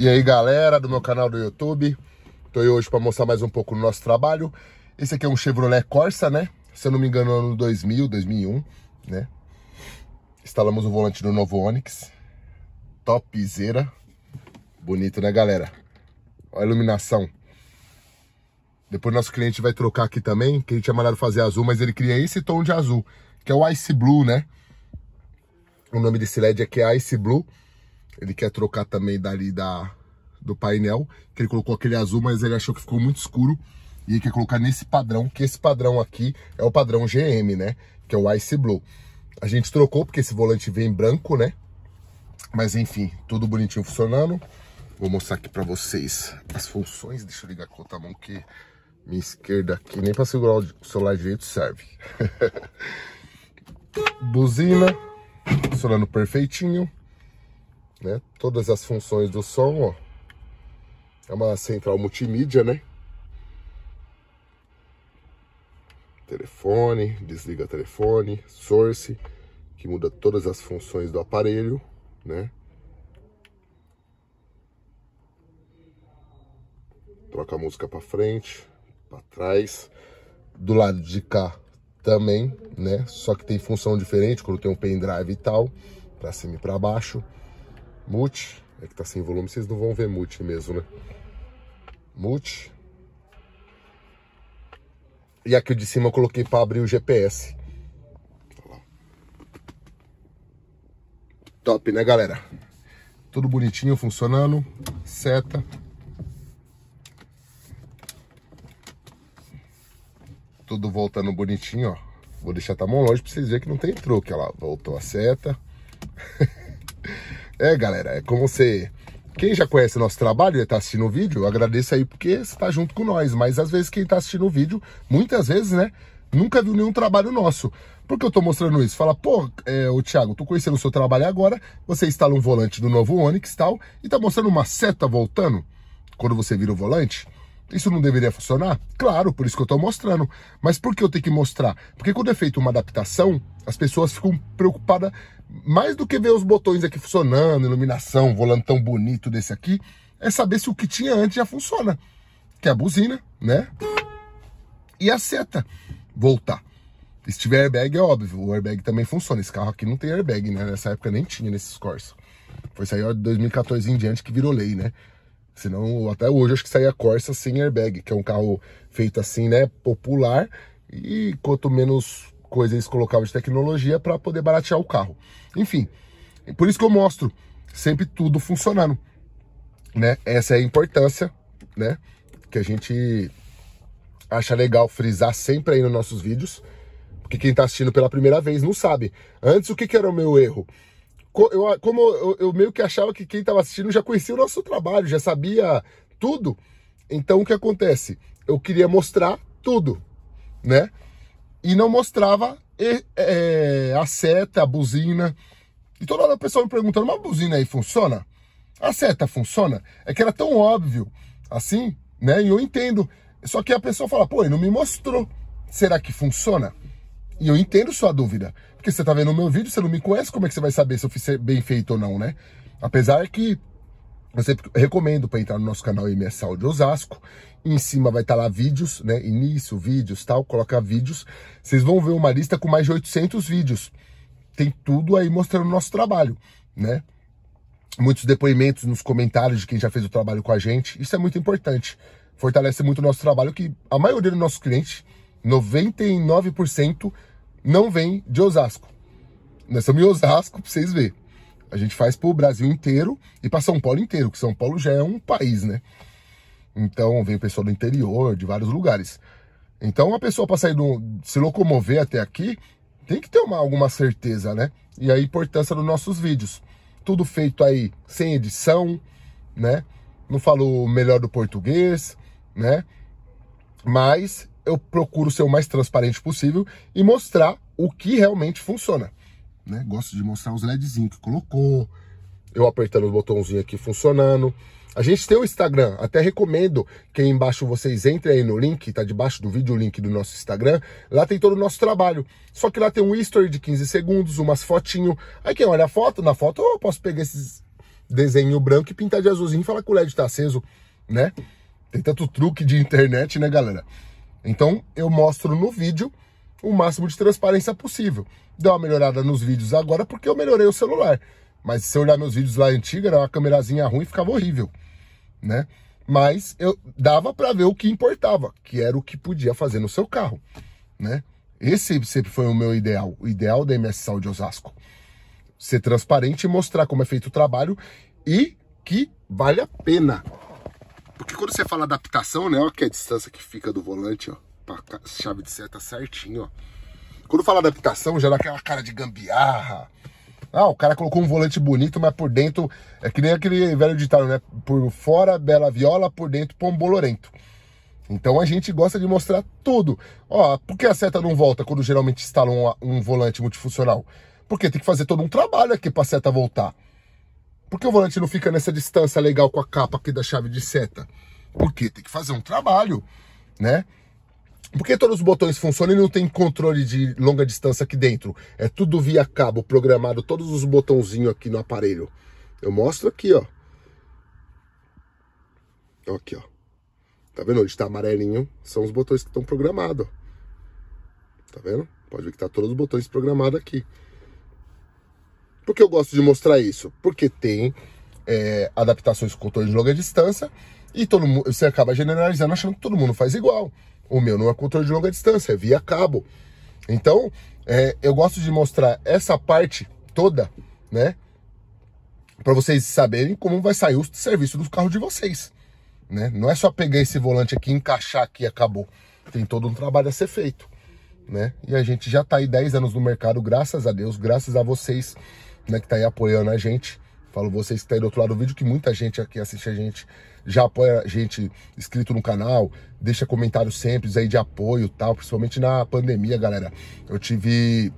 E aí galera do meu canal do YouTube, tô aí hoje para mostrar mais um pouco do nosso trabalho. Esse aqui é um Chevrolet Corsa, né? Se eu não me engano, ano 2000, 2001, né? Instalamos o volante do novo Onix. Topzera. Bonito, né galera? Olha a iluminação. Depois nosso cliente vai trocar aqui também, que ele tinha é mandado fazer azul, mas ele queria esse tom de azul, que é o Ice Blue, né? O nome desse LED aqui é, é Ice Blue. Ele quer trocar também dali da, do painel, que ele colocou aquele azul, mas ele achou que ficou muito escuro. E ele quer colocar nesse padrão, que esse padrão aqui é o padrão GM, né? Que é o Ice Blue. A gente trocou, porque esse volante vem branco, né? Mas enfim, tudo bonitinho funcionando. Vou mostrar aqui para vocês as funções. Deixa eu ligar com a outra mão que minha esquerda aqui, nem para segurar o celular direito serve. Buzina, funcionando perfeitinho né? Todas as funções do som, ó. É uma central multimídia, né? Telefone, desliga telefone, source, que muda todas as funções do aparelho, né? Troca a música para frente, para trás. Do lado de cá também, né? Só que tem função diferente quando tem um pendrive e tal, para cima e para baixo. Mute. É que tá sem volume, vocês não vão ver mute mesmo, né? Mute. E aqui de cima eu coloquei para abrir o GPS. Tá Top, né, galera? Tudo bonitinho, funcionando. Seta. Tudo voltando bonitinho, ó. Vou deixar tá mão longe para vocês verem que não tem truque. Olha lá, voltou a seta. É, galera, é como você... Quem já conhece nosso trabalho e está assistindo o vídeo, agradeça aí porque você está junto com nós. Mas às vezes quem está assistindo o vídeo, muitas vezes, né? Nunca viu nenhum trabalho nosso. Por que eu estou mostrando isso? Fala, pô, é, Thiago, tô conhecendo o seu trabalho agora, você instala um volante do novo Onix e tal, e está mostrando uma seta voltando quando você vira o volante. Isso não deveria funcionar? Claro, por isso que eu estou mostrando. Mas por que eu tenho que mostrar? Porque quando é feita uma adaptação, as pessoas ficam preocupadas mais do que ver os botões aqui funcionando, iluminação, volantão bonito desse aqui, é saber se o que tinha antes já funciona, que é a buzina, né? E a seta voltar. Se tiver airbag, é óbvio, o airbag também funciona. Esse carro aqui não tem airbag, né? Nessa época nem tinha nesses Corsa. Foi sair de 2014 em diante que virou lei, né? Senão, até hoje, acho que saía Corsa sem airbag, que é um carro feito assim, né? Popular. E quanto menos coisa eles colocavam de tecnologia para poder baratear o carro. Enfim, é por isso que eu mostro sempre tudo funcionando, né? Essa é a importância, né? Que a gente acha legal frisar sempre aí nos nossos vídeos, porque quem está assistindo pela primeira vez não sabe. Antes, o que, que era o meu erro? Eu, como eu, eu meio que achava que quem estava assistindo já conhecia o nosso trabalho, já sabia tudo. Então, o que acontece? Eu queria mostrar tudo, né? e não mostrava é, a seta, a buzina. E toda hora o pessoal me perguntando, uma buzina aí funciona? A seta funciona? É que era tão óbvio assim, né? E eu entendo. Só que a pessoa fala, pô, ele não me mostrou. Será que funciona? E eu entendo sua dúvida. Porque você tá vendo o meu vídeo, você não me conhece, como é que você vai saber se eu fiz bem feito ou não, né? Apesar que eu sempre recomendo para entrar no nosso canal MS saúde Osasco. Em cima vai estar tá lá vídeos, né? Início, vídeos, tal. Coloca vídeos. Vocês vão ver uma lista com mais de 800 vídeos. Tem tudo aí mostrando o nosso trabalho, né? Muitos depoimentos nos comentários de quem já fez o trabalho com a gente. Isso é muito importante. Fortalece muito o nosso trabalho, que a maioria dos nossos clientes, 99%, não vem de Osasco. Nós somos em Osasco, para vocês verem. A gente faz para o Brasil inteiro e para São Paulo inteiro, que São Paulo já é um país, né? Então vem pessoal do interior, de vários lugares. Então uma pessoa para sair do, se locomover até aqui tem que ter uma, alguma certeza, né? E a importância dos nossos vídeos. Tudo feito aí sem edição, né? Não falo melhor do português, né? Mas eu procuro ser o mais transparente possível e mostrar o que realmente funciona né? Gosto de mostrar os LEDzinhos que colocou, eu apertando o botãozinho aqui funcionando. A gente tem o Instagram, até recomendo que aí embaixo vocês entrem aí no link, tá debaixo do vídeo o link do nosso Instagram. Lá tem todo o nosso trabalho. Só que lá tem um history de 15 segundos, umas fotinho. Aí quem olha a foto, na foto eu posso pegar esses desenho branco e pintar de azulzinho e falar que o LED tá aceso, né? Tem tanto truque de internet, né, galera? Então eu mostro no vídeo o máximo de transparência possível. Deu uma melhorada nos vídeos agora porque eu melhorei o celular. Mas se eu olhar meus vídeos lá antiga, era uma câmerazinha ruim, ficava horrível, né? Mas eu dava para ver o que importava, que era o que podia fazer no seu carro, né? Esse sempre foi o meu ideal, o ideal da MS Saúde Osasco. Ser transparente e mostrar como é feito o trabalho e que vale a pena. Porque quando você fala adaptação, né? Olha que é a distância que fica do volante, ó a chave de seta certinho, ó. Quando fala da adaptação, já dá aquela cara de gambiarra. Ah, o cara colocou um volante bonito, mas por dentro é que nem aquele velho ditado, né? Por fora, bela viola, por dentro, pombolorento. Então a gente gosta de mostrar tudo. Ó, por que a seta não volta quando geralmente instalam um, um volante multifuncional? Porque tem que fazer todo um trabalho aqui para a seta voltar. Por que o volante não fica nessa distância legal com a capa aqui da chave de seta? Porque tem que fazer um trabalho, né? Por que todos os botões funcionam e não tem controle de longa distância aqui dentro? É tudo via cabo, programado, todos os botãozinhos aqui no aparelho. Eu mostro aqui, ó. Aqui, ó. Tá vendo onde tá amarelinho? São os botões que estão programados. Tá vendo? Pode ver que tá todos os botões programados aqui. Por que eu gosto de mostrar isso? Porque tem é, adaptações com controle de longa distância e todo mundo, você acaba generalizando achando que todo mundo faz igual. O meu não é controle de longa distância, é via cabo. Então, é, eu gosto de mostrar essa parte toda, né? Para vocês saberem como vai sair o serviço do carro de vocês. Né? Não é só pegar esse volante aqui, encaixar aqui e acabou. Tem todo um trabalho a ser feito. Né? E a gente já está aí 10 anos no mercado, graças a Deus, graças a vocês né, que tá aí apoiando a gente. Falo vocês que tá aí do outro lado do vídeo, que muita gente aqui assiste a gente já apoia a gente inscrito no canal, deixa comentários sempre aí de apoio tal, principalmente na pandemia, galera. Eu tive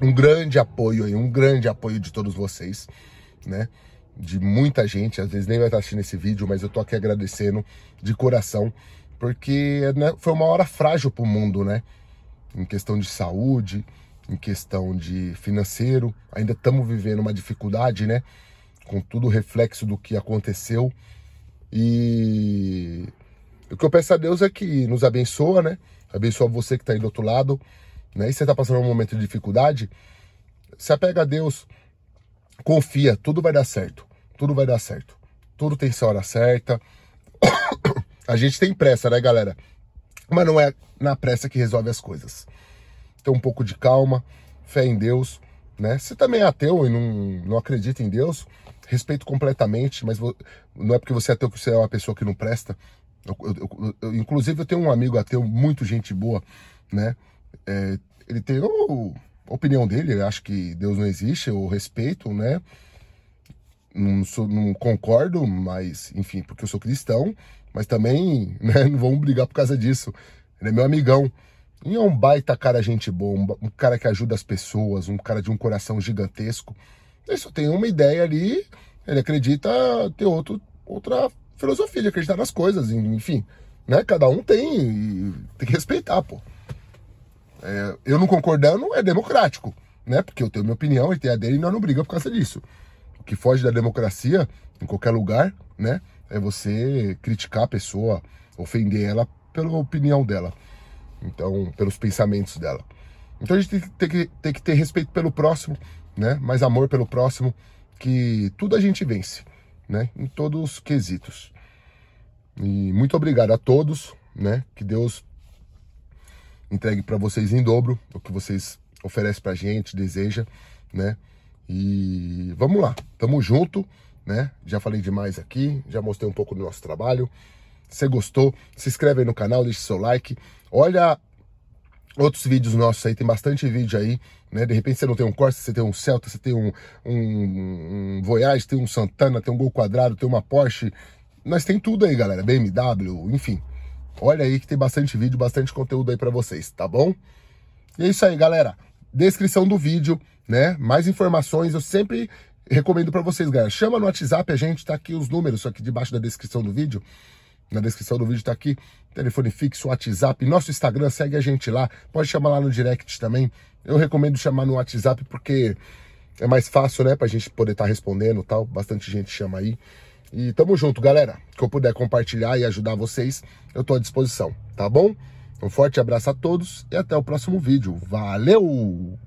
um grande apoio aí, um grande apoio de todos vocês, né? De muita gente, às vezes nem vai estar assistindo esse vídeo, mas eu tô aqui agradecendo de coração, porque né, foi uma hora frágil pro mundo, né? Em questão de saúde, em questão de financeiro, ainda estamos vivendo uma dificuldade, né? Com tudo o reflexo do que aconteceu e o que eu peço a Deus é que nos abençoa, né? Abençoa você que está aí do outro lado, né? E você está passando um momento de dificuldade, se apega a Deus, confia, tudo vai dar certo, tudo vai dar certo, tudo tem sua hora certa. A gente tem pressa, né, galera? Mas não é na pressa que resolve as coisas. Então, um pouco de calma, fé em Deus, né? Você também é ateu e não, não acredita em Deus, respeito completamente, mas vou, não é porque você é ateu que você é uma pessoa que não presta. Eu, eu, eu, inclusive, eu tenho um amigo ateu, muito gente boa, né? É, ele tem a opinião dele, ele acha que Deus não existe, eu respeito, né? Não, sou, não concordo, mas, enfim, porque eu sou cristão, mas também né, não vamos brigar por causa disso. Ele é meu amigão. E é um baita cara gente boa, um cara que ajuda as pessoas, um cara de um coração gigantesco. Ele só tem uma ideia ali, ele acredita ter outro, outra filosofia de acreditar nas coisas, enfim. Né? Cada um tem e tem que respeitar, pô. É, eu não concordando é democrático, né? Porque eu tenho minha opinião, ele tem a dele e nós não brigamos por causa disso. O que foge da democracia, em qualquer lugar, né? É você criticar a pessoa, ofender ela pela opinião dela. Então, pelos pensamentos dela. Então a gente tem que, tem que ter respeito pelo próximo, né? Mas amor pelo próximo, que tudo a gente vence, né? Em todos os quesitos. E muito obrigado a todos, né? Que Deus entregue para vocês em dobro o que vocês oferecem para a gente, deseja, né? E vamos lá, tamo junto, né? Já falei demais aqui, já mostrei um pouco do nosso trabalho. Se gostou, se inscreve aí no canal, deixa seu like. Olha outros vídeos nossos aí, tem bastante vídeo aí, né? De repente você não tem um Corsa, você tem um Celta, você tem um, um, um Voyage, tem um Santana, tem um Gol Quadrado, tem uma Porsche. Nós tem tudo aí, galera, BMW, enfim. Olha aí que tem bastante vídeo, bastante conteúdo aí para vocês, tá bom? E é isso aí, galera. Descrição do vídeo, né? Mais informações, eu sempre recomendo para vocês, galera. Chama no WhatsApp a gente, tá aqui os números, só debaixo da descrição do vídeo na descrição do vídeo está aqui, telefone fixo, WhatsApp, nosso Instagram, segue a gente lá, pode chamar lá no direct também. Eu recomendo chamar no WhatsApp porque é mais fácil, né, pra gente poder estar tá respondendo e tal. Bastante gente chama aí. E tamo junto, galera. Que eu puder compartilhar e ajudar vocês, eu tô à disposição, tá bom? Um forte abraço a todos e até o próximo vídeo. Valeu!